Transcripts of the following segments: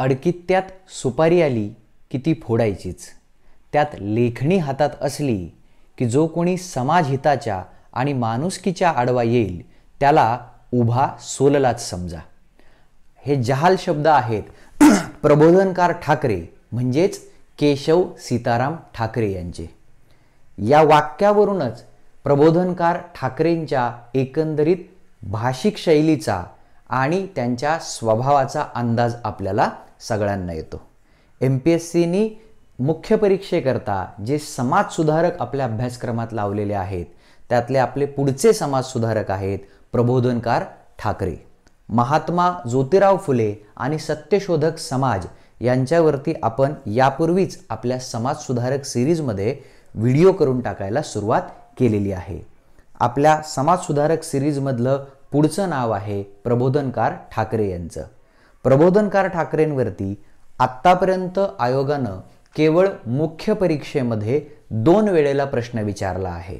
अडकीत त्यात सुपारी आली की ती फोडायचीच त्यात लेखणी हातात असली की जो कोणी समाजहिताच्या आणि माणुसकीच्या आडवा येईल त्याला उभा सोललाच समजा हे जहाल शब्द आहेत प्रबोधनकार ठाकरे म्हणजेच केशव सीताराम ठाकरे यांचे या वाक्यावरूनच प्रबोधनकार ठाकरेंच्या एकंदरीत भाषिक शैलीचा आणि त्यांच्या स्वभावाचा अंदाज आपल्याला सगळ्यांना येतो एम पी एस सीनी मुख्य परीक्षेकरता जे समाजसुधारक आपल्या अभ्यासक्रमात लावलेले आहेत त्यातले आपले पुढचे समाजसुधारक आहेत प्रबोधनकार ठाकरे महात्मा ज्योतिराव फुले आणि सत्यशोधक समाज यांच्यावरती आपण यापूर्वीच आपल्या समाजसुधारक सिरीजमध्ये व्हिडिओ करून टाकायला सुरुवात केलेली आहे आपल्या समाजसुधारक सिरीजमधलं पुढचं नाव आहे प्रबोधनकार ठाकरे यांचं प्रबोधनकार ठाकरेंवरती आत्तापर्यंत आयोगानं केवळ मुख्य परीक्षेमध्ये दोन वेळेला प्रश्न विचारला आहे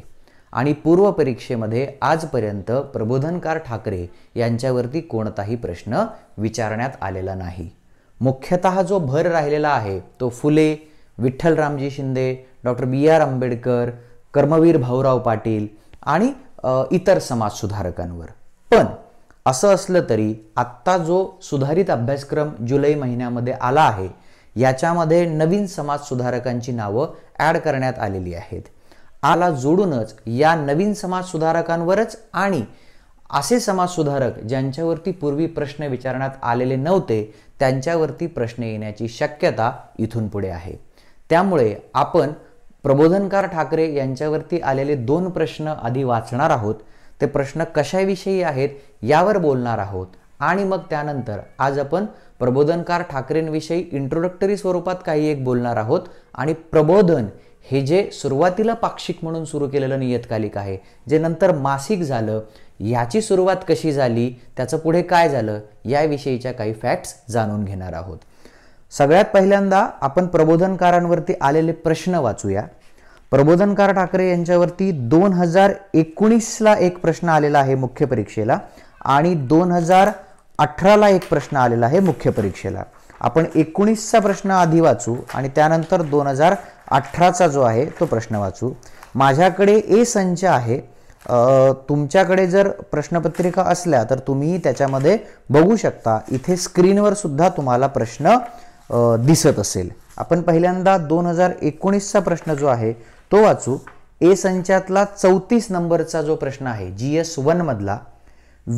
आणि पूर्व परीक्षेमध्ये आजपर्यंत प्रबोधनकार ठाकरे यांच्यावरती कोणताही प्रश्न विचारण्यात आलेला नाही मुख्यतः जो भर राहिलेला आहे तो Phule Vitthal Ramji Shinde doctor B R Ambedkar Karmaveer Bhaurao Patil आणि इतर समाजसुधारकांवर पण असं असलं तरी आत्ता जो सुधारित अभ्यासक्रम जुलै महिन्यामध्ये आला आहे याच्यामध्ये नवीन समाज सुधारकांची नावं ॲड करण्यात आलेली आहेत आला जोडूनच या नवीन समाज सुधारकांवरच आणि असे समाजसुधारक ज्यांच्यावरती पूर्वी प्रश्न विचारण्यात आलेले नव्हते त्यांच्यावरती प्रश्न येण्याची शक्यता इथून पुढे आहे त्यामुळे आपण प्रबोधनकार ठाकरे यांच्यावरती आलेले दोन प्रश्न आधी वाचणार आहोत ते प्रश्न कशाविषयी आहेत यावर बोलणार आहोत आणि मग त्यानंतर आज आपण प्रबोधनकार ठाकरेंविषयी इंट्रोडक्टरी स्वरूपात काही एक बोलणार आहोत आणि प्रबोधन हे जे सुरुवातीला पाक्षिक म्हणून सुरू केलेलं नियतकालिक आहे जे नंतर मासिक झालं याची सुरुवात कशी झाली त्याचं पुढे काय झालं याविषयीच्या काही फॅक्ट्स जाणून घेणार आहोत सगळ्यात पहिल्यांदा आपण प्रबोधनकारांवरती आलेले प्रश्न वाचूया प्रबोधनकार ठाकरे यांच्यावरती दोन हजार एकोणीसला एक प्रश्न आलेला आहे मुख्य परीक्षेला आणि दोन हजार अठराला एक प्रश्न आलेला आहे मुख्य परीक्षेला आपण एकोणीसचा प्रश्न आधी वाचू आणि त्यानंतर दोन हजार अठराचा जो आहे तो प्रश्न वाचू माझ्याकडे ए संच आहे तुमच्याकडे जर प्रश्नपत्रिका असल्या तर तुम्ही त्याच्यामध्ये बघू शकता इथे स्क्रीनवर सुद्धा तुम्हाला प्रश्न दिसत असेल आपण पहिल्यांदा दोन हजार एकोणीसचा प्रश्न जो आहे तो वाचू ए संचातला चौतीस नंबरचा जो प्रश्न आहे जी एस मधला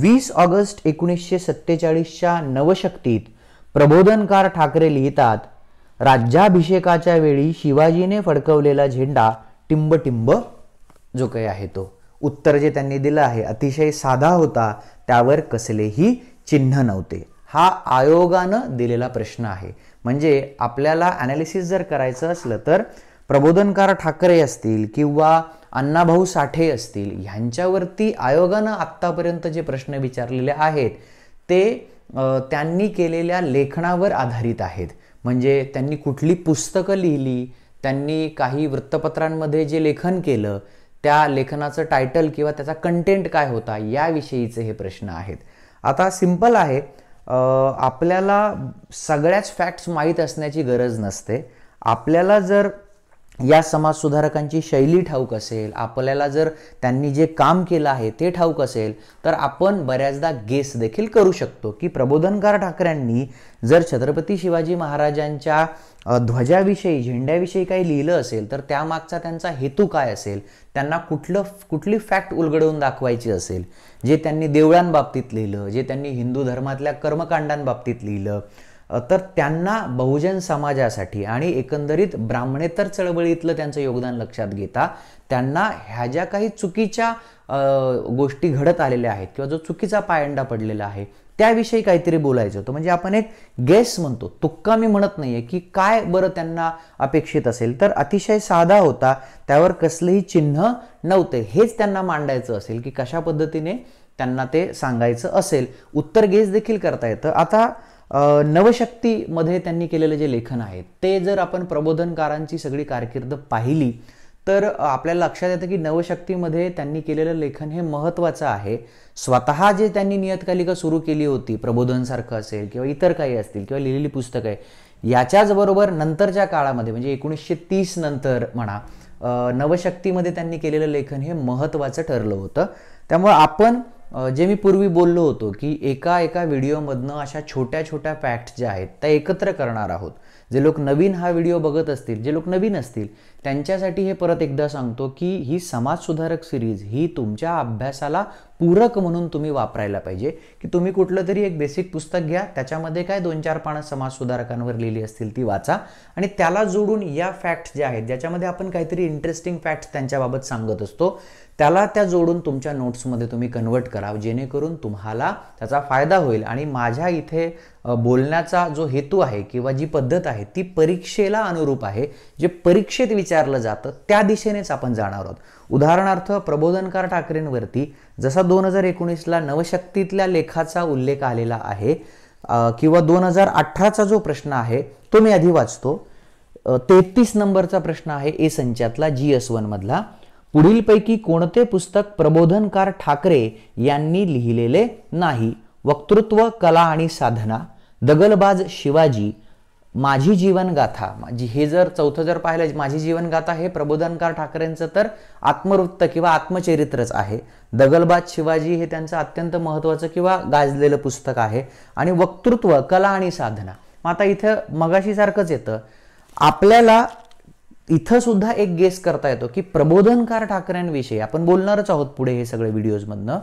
वीस ऑगस्ट एकोणीसशे सत्तेचाळीसच्या नवशक्तीत प्रबोधनकार ठाकरे लिहितात राज्याभिषेकाच्या वेळी शिवाजीने फडकवलेला झेंडा टिंबटिंब जो काही आहे तो उत्तर जे त्यांनी दिलं आहे अतिशय साधा होता त्यावर कसलेही चिन्ह नव्हते हा आयोगानं दिलेला प्रश्न आहे म्हणजे आपल्याला ॲनालिसिस जर करायचं असलं तर प्रबोधनकार ठाकरे असतील किंवा अण्णाभाऊ साठे असतील ह्यांच्यावरती आयोगानं आत्तापर्यंत जे प्रश्न विचारलेले आहेत ते त्यांनी केलेल्या लेखनावर आधारित आहेत म्हणजे त्यांनी कुठली पुस्तकं लिहिली त्यांनी काही वृत्तपत्रांमध्ये जे लेखन केलं त्या लेखनाचं टायटल किंवा त्याचा कंटेंट काय होता याविषयीचे हे प्रश्न आहेत आता सिम्पल आहे आपल्याला सगळ्याच फॅक्ट्स माहीत असण्याची गरज नसते आपल्याला जर या समाजसुधारकांची शैली ठाऊक असेल आपल्याला जर त्यांनी जे काम केलं आहे ते ठाऊक असेल तर आपण बऱ्याचदा गेस देखील करू शकतो की प्रबोधनकार ठाकरेंनी जर छत्रपती शिवाजी महाराजांच्या ध्वजाविषयी झेंड्याविषयी काही लिहिलं असेल तर त्यामागचा त्यांचा हेतू काय असेल त्यांना कुठलं कुठली फॅक्ट उलगडवून दाखवायची असेल जे त्यांनी देवळांबाबतीत लिहिलं जे त्यांनी हिंदू धर्मातल्या कर्मकांडांबाबतीत लिहिलं तर त्यांना बहुजन समाजासाठी आणि एकंदरीत ब्राह्मणेतर चळवळीतलं त्यांचं योगदान लक्षात घेता त्यांना ह्या ज्या काही चुकीच्या गोष्टी घडत आलेल्या आहेत किंवा जो चुकीचा पायंडा पडलेला आहे त्याविषयी काहीतरी बोलायचं होतं म्हणजे आपण एक गेस म्हणतो तुक्का मी म्हणत नाही आहे की काय बरं त्यांना अपेक्षित असेल तर अतिशय साधा होता त्यावर कसलंही चिन्ह नव्हते हेच त्यांना मांडायचं असेल की कशा पद्धतीने त्यांना ते सांगायचं असेल उत्तर गेस देखील करता येतं आता नवशक्तीमध्ये त्यांनी केलेलं जे लेखन आहे ते जर आपण प्रबोधनकारांची सगळी कारकीर्द पाहिली तर आपल्याला लक्षात येतं की नवशक्तीमध्ये त्यांनी केलेलं लेखन हे महत्त्वाचं आहे स्वतः जे त्यांनी नियतकालिका सुरू केली होती प्रबोधनसारखं असेल किंवा इतर काही असतील किंवा लिहिलेली पुस्तकं आहे याच्याचबरोबर नंतरच्या काळामध्ये म्हणजे एकोणीसशे तीस नंतर म्हणा नवशक्तीमध्ये त्यांनी केलेलं लेखन हे महत्त्वाचं ठरलं होतं त्यामुळं आपण जे मी पूर्वी बोललो होतो की एका एका व्हिडिओमधनं अशा छोट्या छोट्या फॅक्ट ज्या आहेत त्या एकत्र करणार आहोत जे लोक नवीन हा व्हिडिओ बघत असतील जे लोक नवीन असतील त्यांच्यासाठी हे परत एकदा सांगतो की ही समाजसुधारक सिरीज ही तुमच्या अभ्यासाला पूरक म्हणून तुम्ही वापरायला पाहिजे की तुम्ही कुठलं तरी एक बेसिक पुस्तक घ्या त्याच्यामध्ये काय दोन चार पानं समाजसुधारकांवर लिहिली असतील ती वाचा आणि त्याला जोडून या फॅक्ट ज्या आहेत ज्याच्यामध्ये आपण काहीतरी इंटरेस्टिंग फॅक्ट त्यांच्याबाबत सांगत असतो त्याला त्या जोडून तुमच्या नोट्समध्ये तुम्ही कन्वर्ट करा जेणेकरून तुम्हाला त्याचा फायदा होईल आणि माझ्या इथे बोलण्याचा जो हेतू आहे किंवा जी पद्धत आहे ती परीक्षेला अनुरूप आहे जे परीक्षेत विचारलं जातं त्या दिशेनेच आपण जाणार आहोत उदाहरणार्थ प्रबोधनकार ठाकरेंवरती जसा दोन हजार एकोणीसला नवशक्तीतल्या लेखाचा उल्लेख आलेला आहे किंवा दोन हजार अठराचा जो प्रश्न आहे तो मी आधी वाचतो तेहतीस नंबरचा प्रश्न आहे ए संचातला जी एस वनमधला पुढीलपैकी कोणते पुस्तक प्रबोधनकार ठाकरे यांनी लिहिलेले नाही वक्तृत्व कला आणि साधना दगलबाज शिवाजी माझी जीवनगाथा माझी हे जर चौथं जर पाहिलं माझी जीवनगाथा हे प्रबोधनकार ठाकरेंचं तर आत्मवृत्त किंवा आत्मचरित्रच आहे दगलबाज शिवाजी हे त्यांचं अत्यंत महत्त्वाचं किंवा गाजलेलं पुस्तक आहे आणि वक्तृत्व कला आणि साधना मग आता इथं मगाशीसारखंच येतं आपल्याला इथं सुद्धा एक गेस करता येतो की प्रबोधनकार ठाकरेंविषयी आपण बोलणारच आहोत पुढे हे सगळे व्हिडिओजमधनं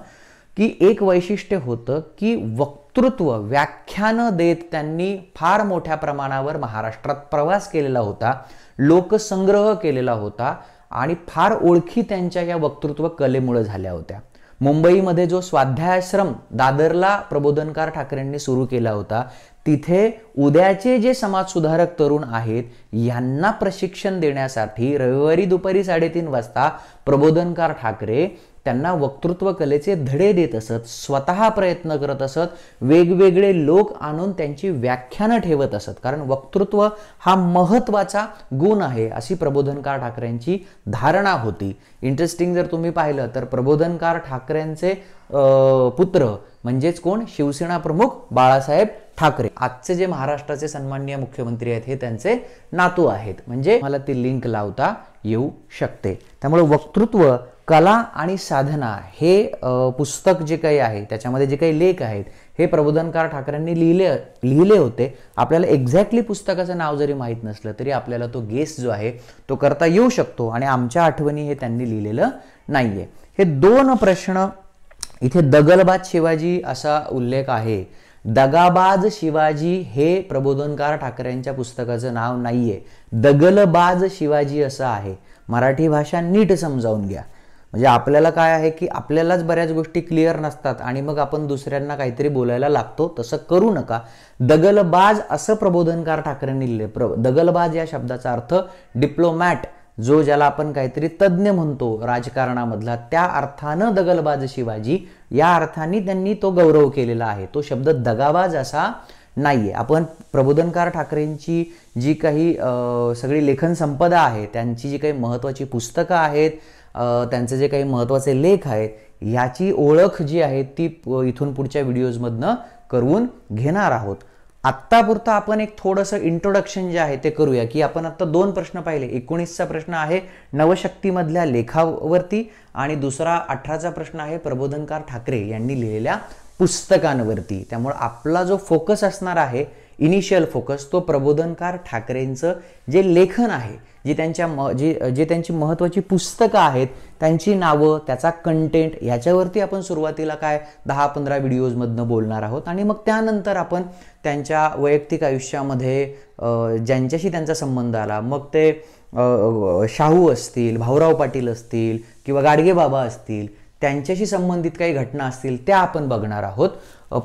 की एक वैशिष्ट्य होतं की वक्तृत्व व्याख्यानं देत त्यांनी फार मोठ्या प्रमाणावर महाराष्ट्रात प्रवास केलेला होता लोकसंग्रह केलेला होता आणि फार ओळखी त्यांच्या या वक्तृत्व कलेमुळे झाल्या होत्या मुंबईमध्ये जो स्वाध्यायाश्रम दादरला प्रबोधनकार ठाकरेंनी सुरू केला होता तिथे उद्याचे जे समाजसुधारक तरुण आहेत यांना प्रशिक्षण देण्यासाठी रविवारी दुपारी साडेतीन वाजता प्रबोधनकार ठाकरे त्यांना वक्तृत्व कलेचे धडे देत असत स्वतः प्रयत्न करत असत वेगवेगळे लोक आणून त्यांची व्याख्यानं ठेवत असत कारण वक्तृत्व हा महत्त्वाचा गुण आहे अशी प्रबोधनकार ठाकरेंची धारणा होती इंटरेस्टिंग जर तुम्ही पाहिलं तर प्रबोधनकार ठाकरेंचे पुत्र म्हणजेच कोण शिवसेना प्रमुख बाळासाहेब ठाकरे आजचे जे महाराष्ट्राचे सन्माननीय मुख्यमंत्री आहेत हे त्यांचे नातू आहेत म्हणजे मला ती लिंक लावता येऊ शकते त्यामुळे वक्तृत्व कला आणि साधना हे पुस्तक जे काही आहे त्याच्यामध्ये जे काही लेख आहेत हे प्रबोधनकार ठाकरेंनी लिहिले लिहिले होते आपल्याला एक्झॅक्टली पुस्तकाचं नाव जरी माहीत नसलं तरी आपल्याला तो गेस जो आहे तो करता येऊ शकतो आणि आमच्या आठवणी हे त्यांनी लिहिलेलं नाहीये हे दोन प्रश्न इथे दगलबाज शिवाजी असा उल्लेख आहे दगाबाज शिवाजी हे प्रबोधनकार ठाकरेंच्या पुस्तकाचं नाव नाहीये दगलबाज शिवाजी असं आहे मराठी भाषा नीट समजावून घ्या म्हणजे आपल्याला काय आहे की आपल्यालाच बऱ्याच गोष्टी क्लिअर नसतात आणि मग आपण दुसऱ्यांना काहीतरी बोलायला लागतो तसं करू नका दगलबाज असं प्रबोधनकार ठाकरेंनी लिहिले प्र दगलबाज या शब्दाचा अर्थ डिप्लोमॅट जो ज्याला आपण काहीतरी तज्ज्ञ म्हणतो राजकारणामधला त्या अर्थानं दगलबाज शिवाजी या अर्थाने त्यांनी तो गौरव केलेला आहे तो शब्द दगाबाज असा नाही आहे आपण प्रबोधनकार ठाकरेंची जी काही सगळी लेखन संपदा आहे त्यांची जी काही महत्त्वाची पुस्तकं आहेत त्यांचे जे काही महत्त्वाचे लेख आहेत याची ओळख जी आहे ती इथून पुढच्या व्हिडिओजमधनं करून घेणार आहोत आत्तापुरतं आपण एक थोडंसं इंट्रोडक्शन जे आहे ते करूया की आपण आत्ता दोन प्रश्न पाहिले एकोणीसचा प्रश्न आहे नवशक्तीमधल्या लेखावरती आणि दुसरा अठराचा प्रश्न आहे प्रबोधनकार ठाकरे यांनी लिहिलेल्या पुस्तकांवरती त्यामुळे आपला जो फोकस असणार आहे इनिशियल फोकस तो प्रबोधनकार ठाकरेंचं जे लेखन आहे जी त्यांच्या म जी जे त्यांची महत्त्वाची पुस्तकं आहेत त्यांची नावं त्याचा कंटेंट ह्याच्यावरती आपण सुरुवातीला काय दहा पंधरा व्हिडिओजमधनं बोलणार आहोत आणि मग त्यानंतर आपण त्यांच्या वैयक्तिक आयुष्यामध्ये ज्यांच्याशी त्यांचा संबंध आला मग ते शाहू असतील भाऊराव पाटील असतील किंवा गाडगे बाबा असतील त्यांच्याशी संबंधित काही घटना असतील त्या आपण बघणार आहोत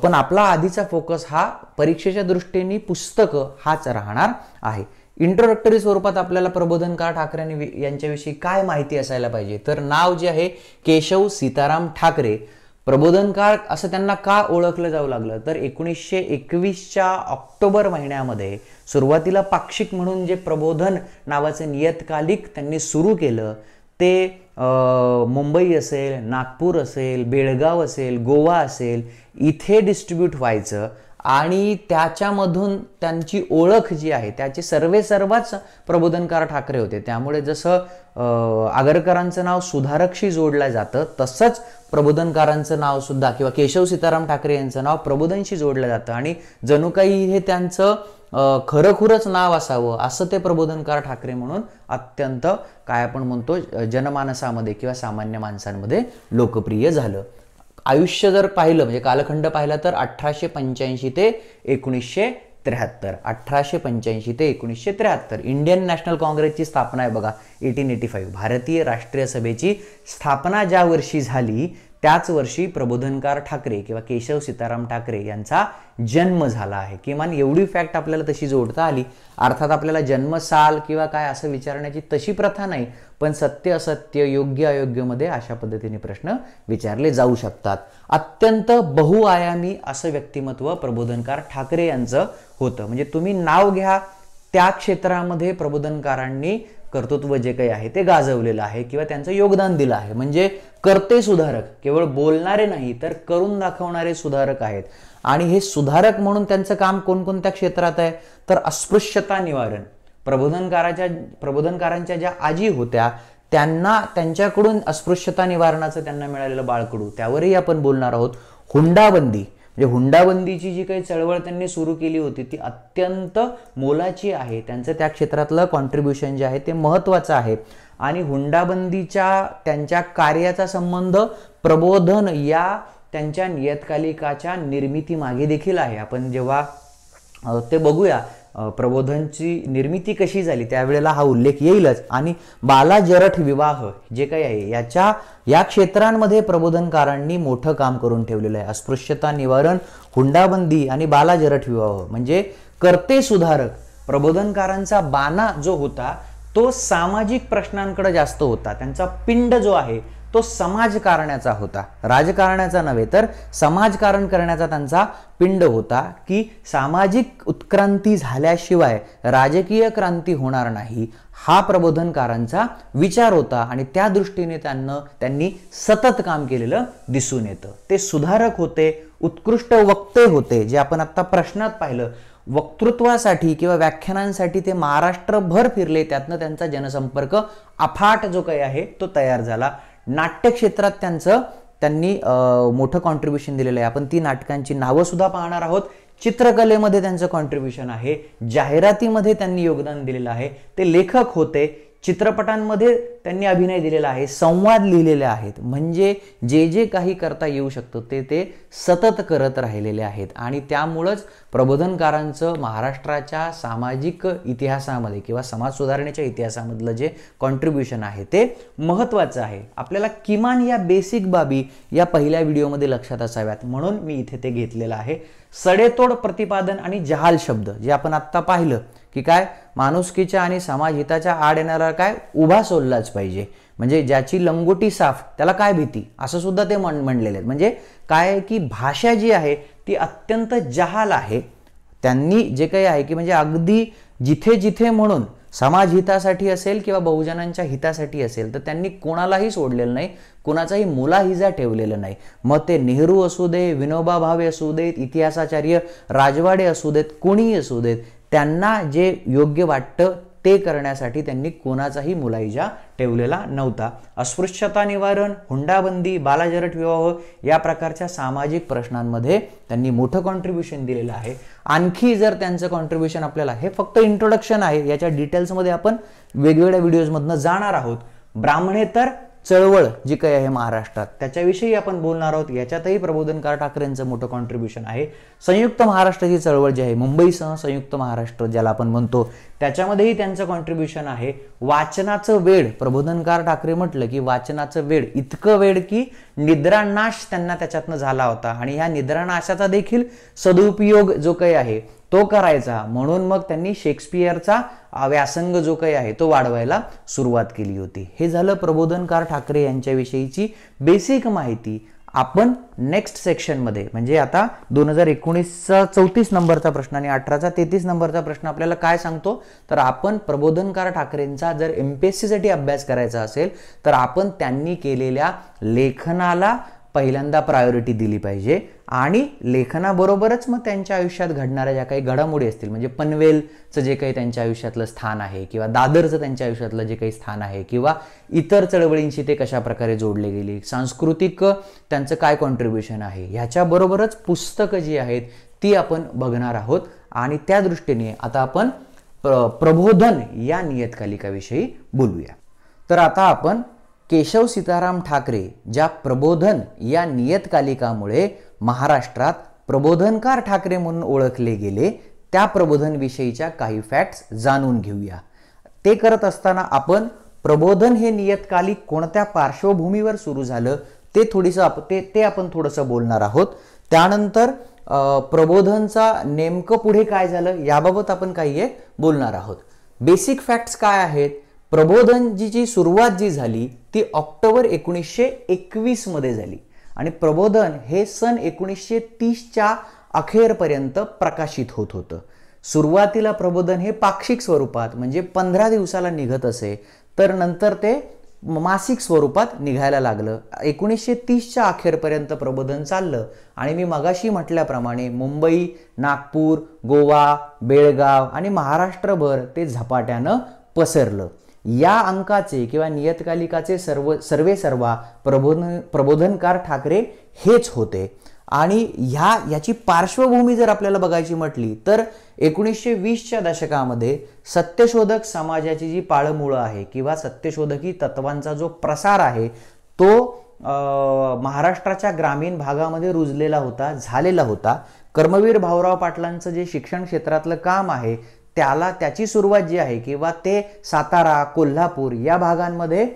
पण आपला आधीचा फोकस हा परीक्षेच्या दृष्टीने पुस्तकं हाच राहणार आहे इंट्रोडक्टरी स्वरूपात आपल्याला प्रबोधनकार ठाकरे यांच्याविषयी काय माहिती असायला पाहिजे तर नाव जे आहे केशव सीताराम ठाकरे प्रबोधनकार असं त्यांना का ओळखलं जाऊ लागलं तर एकोणीसशे एकवीसच्या ऑक्टोबर महिन्यामध्ये सुरुवातीला पाक्षिक म्हणून जे प्रबोधन नावाचं नियतकालिक त्यांनी सुरू केलं ते मुंबई असेल नागपूर असेल बेळगाव असेल गोवा असेल इथे डिस्ट्रीब्यूट व्हायचं आणि त्याच्यामधून त्यांची ओळख जी आहे त्याचे सर्वे सर्वच प्रबोधनकार ठाकरे होते त्यामुळे जसं आगरकरांचं नाव सुधारकशी जोडलं जातं तसंच प्रबोधनकारांचं नाव सुद्धा किंवा केशव सीताराम ठाकरे यांचं नाव प्रबोधनशी जोडलं जातं आणि जणू काही हे त्यांचं खरखुरच नाव असावं असं ते प्रबोधनकार ठाकरे म्हणून अत्यंत काय आपण म्हणतो जनमानसामध्ये किंवा सामान्य माणसांमध्ये लोकप्रिय झालं आयुष्य जर पाहिलं म्हणजे कालखंड पाहिला तर अठराशे पंच्याऐंशी ते एकोणीसशे त्र्याहत्तर अठराशे पंच्याऐंशी ते एकोणीसशे त्र्याहत्तर इंडियन नॅशनल काँग्रेसची स्थापना आहे बघा एटीन एटी फाईव्ह भारतीय राष्ट्रीय सभेची स्थापना ज्या वर्षी झाली त्याच वर्षी प्रबोधनकार ठाकरे किंवा केशव सीताराम ठाकरे यांचा जन्म झाला आहे किमान एवढी फॅक्ट आपल्याला तशी जोडता आली अर्थात आपल्याला जन्मसाल किंवा काय असं विचारण्याची तशी प्रथा नाही पण सत्य असत्य योग्य अयोग्यमध्ये अशा पद्धतीने प्रश्न विचारले जाऊ शकतात अत्यंत बहुआयामी असं व्यक्तिमत्व प्रबोधनकार ठाकरे यांचं होतं म्हणजे तुम्ही नाव घ्या त्या क्षेत्रामध्ये प्रबोधनकारांनी कर्तृत्व जे काही आहे ते गाजवलेलं आहे किंवा त्यांचं योगदान दिलं आहे म्हणजे करते सुधारक केवळ बोलणारे नाही तर करून दाखवणारे सुधारक आहेत आणि हे सुधारक म्हणून त्यांचं काम कोणकोणत्या क्षेत्रात आहे तर अस्पृश्यता निवारण प्रबोधनकाराच्या प्रबोधनकारांच्या ज्या आजी होत्या त्यांना त्यांच्याकडून अस्पृश्यता निवारणाचं त्यांना मिळालेलं बाळकडू त्यावरही आपण बोलणार आहोत हुंडाबंदी म्हणजे हुंडाबंदीची जी काही चळवळ त्यांनी सुरू केली होती ती अत्यंत मोलाची आहे त्यांचं त्या क्षेत्रातलं कॉन्ट्रीब्युशन जे आहे ते महत्त्वाचं आहे आणि हुंडाबंदीच्या त्यांच्या कार्याचा संबंध प्रबोधन या त्यांच्या नियतकालिकाच्या निर्मितीमागे देखील आहे आपण जेव्हा ते बघूया प्रबोधनची निर्मिती कशी झाली त्यावेळेला हा उल्लेख येईलच आणि बालाजरठ विवाह जे काही आहे याच्या या क्षेत्रांमध्ये प्रबोधनकारांनी मोठं काम करून ठेवलेलं आहे अस्पृश्यता निवारण हुंडाबंदी आणि बालाजरठ विवाह म्हणजे कर्ते सुधारक प्रबोधनकारांचा बाना जो होता तो सामाजिक प्रश्नांकडे जास्त होता त्यांचा पिंड जो आहे तो समाजकारण्याचा होता राजकारणाचा नव्हे तर समाजकारण करण्याचा त्यांचा पिंड होता की सामाजिक उत्क्रांती झाल्याशिवाय राजकीय क्रांती होणार नाही हा प्रबोधनकारांचा विचार होता आणि त्या दृष्टीने त्यांना त्यांनी सतत काम केलेलं दिसून येतं ते सुधारक होते उत्कृष्ट वक्ते होते जे आपण आत्ता प्रश्नात पाहिलं वक्तृत्वासाठी किंवा व्याख्यानांसाठी ते महाराष्ट्रभर फिरले त्यातनं त्यांचा जनसंपर्क अफाट जो काही आहे तो तयार झाला नाट्य क्षेत्रात त्यांचं त्यांनी मोठं कॉन्ट्रीब्युशन दिलेलं आहे आपण ती नाटकांची नावं सुद्धा पाहणार आहोत चित्रकलेमध्ये त्यांचं कॉन्ट्रीब्युशन आहे जाहिरातीमध्ये त्यांनी योगदान दिलेलं आहे ते लेखक होते चित्रपटांमध्ये त्यांनी अभिनय दिलेला आहे संवाद लिहिलेले आहेत म्हणजे जे जे काही करता येऊ शकतं ते ते सतत करत राहिलेले आहेत आणि त्यामुळंच प्रबोधनकारांचं महाराष्ट्राच्या सामाजिक इतिहासामध्ये किंवा समाज सुधारणेच्या इतिहासामधलं जे कॉन्ट्रीब्युशन आहे ते महत्त्वाचं आहे आपल्याला किमान या बेसिक बाबी या पहिल्या व्हिडिओमध्ये लक्षात असाव्यात म्हणून मी इथे ते घेतलेलं आहे सडेतोड प्रतिपादन आणि जहाल शब्द जे आपण आत्ता पाहिलं की काय माणुसकीच्या आणि समाज हिताच्या आड येणारा काय उभा सोडलाच पाहिजे म्हणजे ज्याची लंगोटी साफ त्याला काय भीती असं सुद्धा ते म्हण म्हणलेले आहेत म्हणजे काय की भाषा जी आहे ती अत्यंत जहाल आहे त्यांनी जे काही आहे की म्हणजे अगदी जिथे जिथे म्हणून समाज हितासाठी असेल किंवा बहुजनांच्या हितासाठी असेल तर त्यांनी कोणालाही सोडलेलं नाही कोणाचाही मुलाहिजा ठेवलेलं नाही मग ते नेहरू असू दे विनोबा भावे असू देत इतिहासाचार्य राजवाडे असू देत कुणीही असू देत त्यांना जे योग्य वाटतं ते करण्यासाठी त्यांनी कोणाचाही मुलाईजा ठेवलेला नव्हता अस्पृश्यता निवारण हुंडाबंदी बालाजरट विवाह या प्रकारच्या सामाजिक प्रश्नांमध्ये त्यांनी मोठं कॉन्ट्रीब्युशन दिलेलं आहे आणखी जर त्यांचं कॉन्ट्रीब्युशन आपल्याला हे फक्त इंट्रोडक्शन आहे याच्या डिटेल्समध्ये आपण वेगवेगळ्या व्हिडिओजमधनं जाणार आहोत ब्राह्मणेतर चळवळ जी काही आहे महाराष्ट्रात त्याच्याविषयी आपण बोलणार आहोत याच्यातही प्रबोधनकार ठाकरेंचं मोठं कॉन्ट्रीब्युशन आहे संयुक्त महाराष्ट्र ही चळवळ जी आहे मुंबईसह संयुक्त महाराष्ट्र ज्याला आपण म्हणतो त्याच्यामध्येही त्यांचं कॉन्ट्रीब्युशन आहे वाचनाचं वेड प्रबोधनकार ठाकरे म्हटलं की वाचनाचं वेड इतकं वेळ की निद्रानाश त्यांना त्याच्यातनं झाला होता आणि ह्या निद्रानाशाचा देखील सदुपयोग जो काही आहे तो करायचा म्हणून मग त्यांनी शेक्सपियरचा व्यासंग जो काही आहे तो वाढवायला सुरुवात केली होती हे झालं प्रबोधनकार ठाकरे यांच्याविषयीची बेसिक माहिती आपण नेक्स्ट सेक्शनमध्ये म्हणजे आता दोन हजार एकोणीसचा चौतीस नंबरचा प्रश्न आणि अठराचा तेहतीस नंबरचा प्रश्न आपल्याला काय सांगतो तर आपण प्रबोधनकार ठाकरेंचा जर एम पी एस सीसाठी अभ्यास करायचा असेल तर आपण त्यांनी केलेल्या लेखनाला पहिल्यांदा प्रायोरिटी दिली पाहिजे आणि लेखनाबरोबरच मग त्यांच्या आयुष्यात घडणाऱ्या ज्या काही घडामोडी असतील म्हणजे पनवेलचं जे काही त्यांच्या आयुष्यातलं स्थान आहे किंवा दादरचं त्यांच्या आयुष्यातलं जे काही स्थान आहे किंवा इतर चळवळींशी ते कशाप्रकारे जोडले गेले सांस्कृतिक त्यांचं काय कॉन्ट्रीब्युशन आहे ह्याच्याबरोबरच पुस्तकं जी आहेत ती आपण बघणार आहोत आणि त्या दृष्टीने आता आपण प्रबोधन या नियतकालिकाविषयी बोलूया तर आता आपण केशव सीताराम ठाकरे ज्या प्रबोधन या नियतकालिकामुळे महाराष्ट्रात प्रबोधनकार ठाकरे म्हणून ओळखले गेले त्या प्रबोधनविषयीच्या काही फॅक्ट्स जाणून घेऊया ते करत असताना आपण प्रबोधन हे नियतकालिक कोणत्या पार्श्वभूमीवर सुरू झालं ते थोडीसं आप ते आपण थोडंसं बोलणार आहोत त्यानंतर प्रबोधनचा नेमकं पुढे काय झालं याबाबत आपण काही बोलणार आहोत बेसिक फॅक्ट्स काय आहेत प्रबोधनजीची सुरुवात जी झाली ती ऑक्टोबर एकोणीसशे एकवीसमध्ये झाली आणि प्रबोधन हे सन एकोणीसशे तीसच्या अखेरपर्यंत प्रकाशित होत होतं सुरुवातीला प्रबोधन हे पाक्षिक स्वरूपात म्हणजे पंधरा दिवसाला निघत असे तर नंतर ते मासिक स्वरूपात निघायला लागलं एकोणीसशे तीसच्या अखेरपर्यंत प्रबोधन चाललं आणि मी मगाशी म्हटल्याप्रमाणे मुंबई नागपूर गोवा बेळगाव आणि महाराष्ट्रभर ते झपाट्यानं पसरलं या अंकाचे किंवा नियतकालिकाचे सर्व सर्वे सर्वा प्रबोधन प्रबोधनकार ठाकरे हेच होते आणि ह्या याची पार्श्वभूमी जर आपल्याला बघायची म्हटली तर एकोणीसशे वीसच्या दशकामध्ये सत्यशोधक समाजाची जी पाळमुळं आहे किंवा सत्यशोधकी तत्वांचा जो प्रसार आहे तो महाराष्ट्राच्या ग्रामीण भागामध्ये रुजलेला होता झालेला होता कर्मवीर भाऊराव पाटलांचं जे शिक्षण क्षेत्रातलं काम आहे त्याला त्याची सुरुवात जी आहे किंवा ते सातारा कोल्हापूर या भागांमध्ये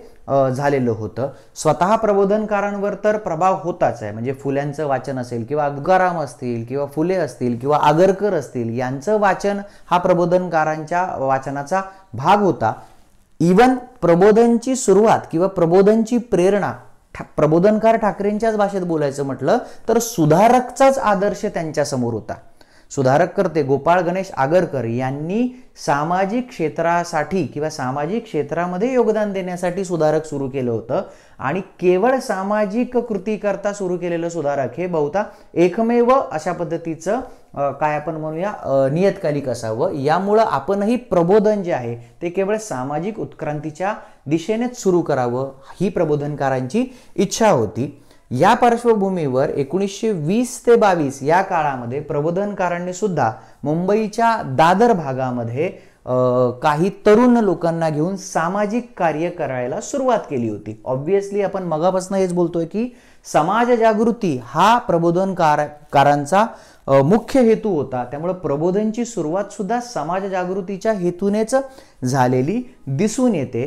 झालेलं होतं स्वतः प्रबोधनकारांवर तर प्रभाव होताच आहे म्हणजे फुल्यांचं वाचन असेल किंवा अगाराम असतील किंवा फुले असतील किंवा आगरकर असतील यांचं वाचन हा प्रबोधनकारांच्या वाचनाचा भाग होता इवन प्रबोधनची सुरुवात किंवा प्रबोधनची प्रेरणा प्रबोधनकार ठाकरेंच्याच भाषेत बोलायचं म्हटलं तर सुधारकचाच आदर्श त्यांच्यासमोर होता सुधारक करते गोपाळ गणेश आगरकर यांनी सामाजिक क्षेत्रासाठी किंवा सामाजिक क्षेत्रामध्ये योगदान देण्यासाठी सुधारक सुरू केलं होतं आणि केवळ सामाजिक कृतीकरता सुरू केलेलं सुधारक हे बहुता एकमेव अशा पद्धतीचं काय आपण म्हणूया नियतकालिक असावं यामुळं आपणही प्रबोधन जे आहे ते केवळ सामाजिक उत्क्रांतीच्या दिशेनेच सुरू करावं ही प्रबोधनकारांची इच्छा होती या पार्श्वभूमीवर एकोणीसशे वीस ते बावीस या काळामध्ये प्रबोधनकारांनी सुद्धा मुंबईच्या दादर भागामध्ये काही तरुण लोकांना घेऊन सामाजिक कार्य करायला सुरुवात केली होती ऑब्व्हियसली आपण मगापासून हेच बोलतोय की समाज जागृती हा प्रबोधन कारांचा मुख्य हेतू होता त्यामुळे प्रबोधनची सुरुवात सुद्धा समाज जागृतीच्या हेतूनेच झालेली दिसून येते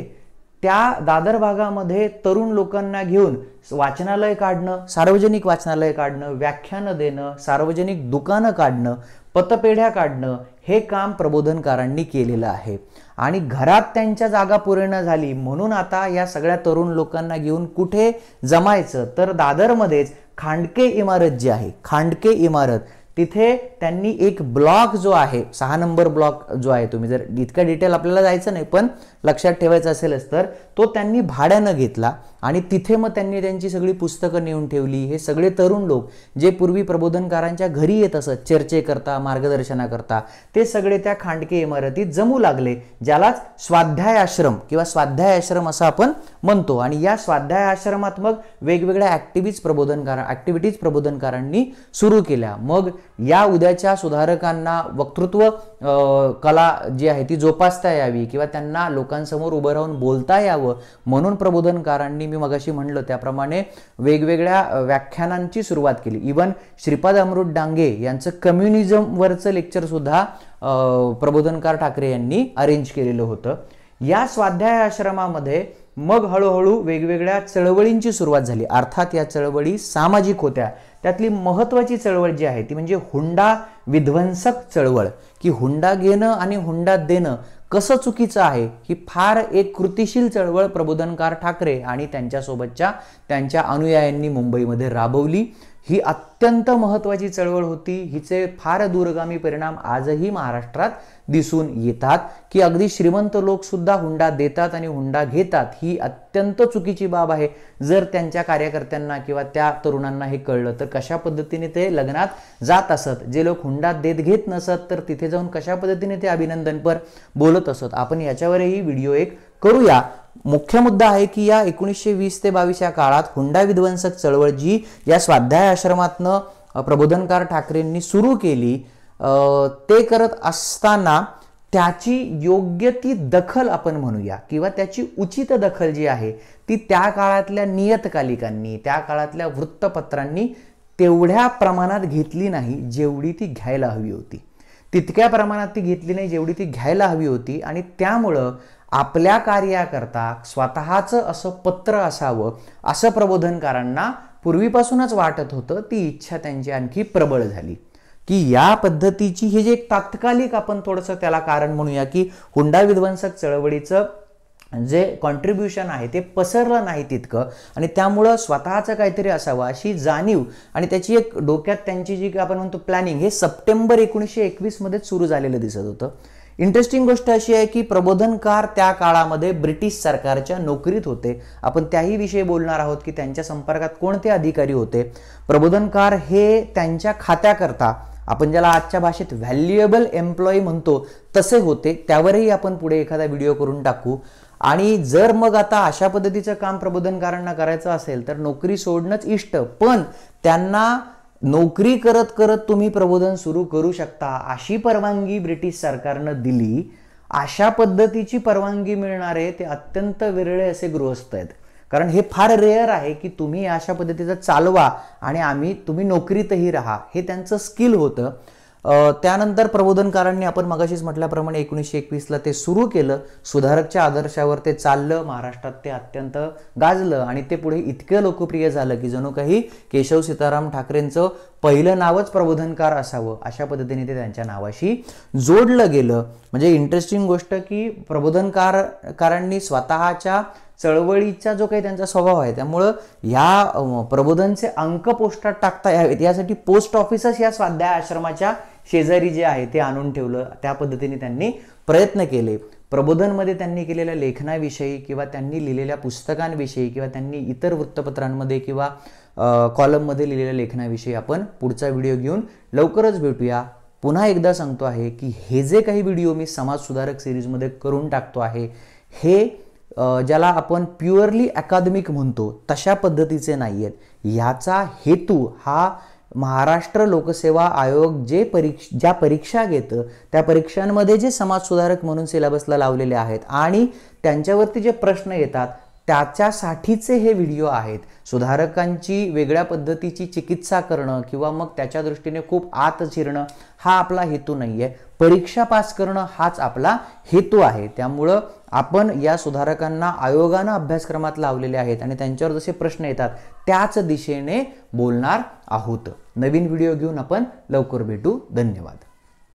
त्या दादर भागामध्ये तरुण लोकांना घेऊन वाचनालय काढणं सार्वजनिक वाचनालय काढणं व्याख्यानं देणं सार्वजनिक दुकानं काढणं पतपेढ्या काढणं हे काम प्रबोधनकारांनी केलेलं आहे आणि घरात त्यांच्या जागा पुरेण झाली म्हणून आता या सगळ्या तरुण लोकांना घेऊन कुठे जमायचं तर दादरमध्येच खांडके इमारत जी आहे खांडके इमारत तिथे त्यांनी एक ब्लॉक जो आहे सहा नंबर ब्लॉक जो आहे तुम्ही जर इतका डिटेल आपल्याला जायचं नाही पण लक्षात ठेवायचं असेलच तर तो त्यांनी भाड्यानं घेतला आणि तिथे मग त्यांनी त्यांची सगळी पुस्तकं नेऊन ठेवली हे सगळे तरुण लोक जे पूर्वी प्रबोधनकारांच्या घरी येत असत चर्चे करता मार्गदर्शना करता ते सगळे त्या खांडके इमारतीत जमू लागले ज्यालाच स्वाध्याय आश्रम किंवा स्वाध्याय आश्रम असं आपण म्हणतो आणि या स्वाध्याय आश्रमात मग वेगवेगळ्या ॲक्टिव्हिज प्रबोधनकार ॲक्टिव्हिटीज प्रबोधनकारांनी सुरू केल्या मग या उद्याच्या सुधारकांना वक्तृत्व कला जी आहे ती जोपासता यावी किंवा त्यांना लोकांसमोर उभं राहून बोलता यावं म्हणून प्रबोधनकारांनी मी मगाशी म्हणलं त्याप्रमाणे वेगवेगळ्या व्याख्यानांची सुरुवात केली इवन श्रीपाद अमृत डांगे यांचं कम्युनिझमवरचं सुद्धा प्रबोधनकार ठाकरे यांनी अरेंज केलेलं होतं या स्वाध्याय आश्रमामध्ये मग हळूहळू वेगवेगळ्या चळवळींची सुरुवात झाली अर्थात या चळवळी सामाजिक होत्या त्यातली महत्त्वाची चळवळ जी आहे ती म्हणजे हुंडा विध्वंसक चळवळ की हुंडा घेणं आणि हुंडा देणं कसं चुकीचं आहे ही फार एक कृतिशील चळवळ प्रबोधनकार ठाकरे आणि त्यांच्यासोबतच्या त्यांच्या अनुयायांनी मुंबईमध्ये राबवली ही अत्यंत महत्त्वाची चळवळ होती हिचे फार दूरगामी परिणाम आजही महाराष्ट्रात दिसून येतात की अगदी श्रीमंत लोकसुद्धा हुंडा देतात आणि हुंडा घेतात ही अत्यंत चुकीची बाब आहे जर त्यांच्या कार्यकर्त्यांना किंवा त्या तरुणांना हे कळलं तर कशा पद्धतीने ते लग्नात जात असत जे लोक हुंडा देत घेत नसत तर तिथे जाऊन कशा पद्धतीने ते अभिनंदनपर बोलत असत आपण याच्यावरही व्हिडिओ एक करूया मुख्य मुद्दा आहे की या एकोणीसशे वीस ते बावीस या काळात हुंडा विध्वंसक चळवळ जी या स्वाध्याय आश्रमातनं प्रबोधनकार ठाकरेंनी सुरू केली ते करत असताना त्याची योग्य ती दखल आपण म्हणूया किंवा त्याची उचित दखल जी आहे ती त्या काळातल्या नियतकालिकांनी त्या काळातल्या वृत्तपत्रांनी तेवढ्या प्रमाणात घेतली नाही जेवढी ती घ्यायला हवी होती तितक्या प्रमाणात ती घेतली नाही जेवढी ती घ्यायला हवी होती आणि त्यामुळं आपल्या कार्याकरता स्वतःच असं पत्र असावं असं प्रबोधनकारांना पूर्वीपासूनच वाटत होतं ती इच्छा त्यांची आणखी प्रबळ झाली की या पद्धतीची हे जे तात्कालिक आपण थोडंसं त्याला कारण म्हणूया की हुंडा विध्वंसक चळवळीचं जे कॉन्ट्रीब्युशन आहे ते पसरलं नाही तितकं आणि त्यामुळं स्वतःचं काहीतरी असावं अशी जाणीव आणि त्याची एक डोक्यात त्यांची जी आपण म्हणतो प्लॅनिंग हे सप्टेंबर एकोणीसशे मध्ये सुरू झालेलं दिसत होतं इंटरेस्टिंग गोष्ट अशी आहे की प्रबोधनकार त्या काळामध्ये ब्रिटिश सरकारच्या नोकरीत होते आपण त्याही विषयी बोलणार आहोत की त्यांच्या संपर्कात कोणते अधिकारी होते प्रबोधनकार हे त्यांच्या खात्याकरता आपण ज्याला आजच्या भाषेत व्हॅल्युएबल एम्प्लॉई म्हणतो तसे होते त्यावरही आपण पुढे एखादा व्हिडिओ करून टाकू आणि जर मग आता अशा पद्धतीचं काम प्रबोधनकारांना करायचं असेल तर नोकरी सोडणंच इष्ट पण त्यांना नोकरी करत करत तुम्ही प्रबोधन सुरू करू शकता अशी परवानगी ब्रिटिश सरकारनं दिली अशा पद्धतीची परवानगी मिळणारे ते अत्यंत विरळे असे गृहस्थ आहेत कारण हे फार रेअर आहे की तुम्ही अशा पद्धतीचं चालवा आणि आम्ही तुम्ही नोकरीतही राहा हे त्यांचं स्किल होतं त्यानंतर प्रबोधनकारांनी आपण मगाशीच म्हटल्याप्रमाणे एकोणीसशे एकवीसला ते सुरू केलं सुधारकच्या आदर्शावर ते चाललं महाराष्ट्रात ते अत्यंत गाजलं आणि ते पुढे इतकं लोकप्रिय झालं की जणू काही केशव सीताराम ठाकरेंचं पहिलं नावच प्रबोधनकार असावं अशा पद्धतीने ते त्यांच्या नावाशी जोडलं गेलं म्हणजे इंटरेस्टिंग गोष्ट की प्रबोधनकार कारांनी स्वतःच्या चळवळीचा जो काही त्यांचा स्वभाव आहे त्यामुळं या प्रबोधनचे अंक पोस्टात टाकता यावेत यासाठी पोस्ट ऑफिसच या स्वाध्याय आश्रमाच्या शेजारी जे आहे ते आणून ठेवलं त्या पद्धतीने त्यांनी प्रयत्न केले प्रबोधनमध्ये त्यांनी केलेल्या लेखनाविषयी किंवा त्यांनी लिहिलेल्या पुस्तकांविषयी किंवा त्यांनी इतर वृत्तपत्रांमध्ये किंवा कॉलममध्ये लिहिलेल्या लेखनाविषयी आपण पुढचा व्हिडिओ घेऊन लवकरच भेटूया पुन्हा एकदा सांगतो आहे की हे जे काही व्हिडिओ मी समाजसुधारक सिरीजमध्ये करून टाकतो आहे हे ज्याला आपण प्युअरली अकादमिक म्हणतो तशा पद्धतीचे नाही आहेत ह्याचा हेतू हा महाराष्ट्र लोकसेवा आयोग जे परीक्ष ज्या परीक्षा घेतं त्या परीक्षांमध्ये जे समाजसुधारक म्हणून सिलेबसला लावलेले आहेत आणि त्यांच्यावरती जे प्रश्न येतात त्याच्यासाठीचे हे व्हिडिओ आहेत सुधारकांची वेगळ्या पद्धतीची चिकित्सा करणं किंवा मग त्याच्या दृष्टीने खूप आत झिरणं हा आपला हेतू नाही आहे परीक्षा पास करणं हाच आपला हेतू आहे त्यामुळं आपण या सुधारकांना आयोगानं अभ्यासक्रमात लावलेले आहेत आणि त्यांच्यावर जसे प्रश्न येतात त्याच दिशेने बोलणार आहोत नवीन व्हिडिओ घेऊन आपण लवकर भेटू धन्यवाद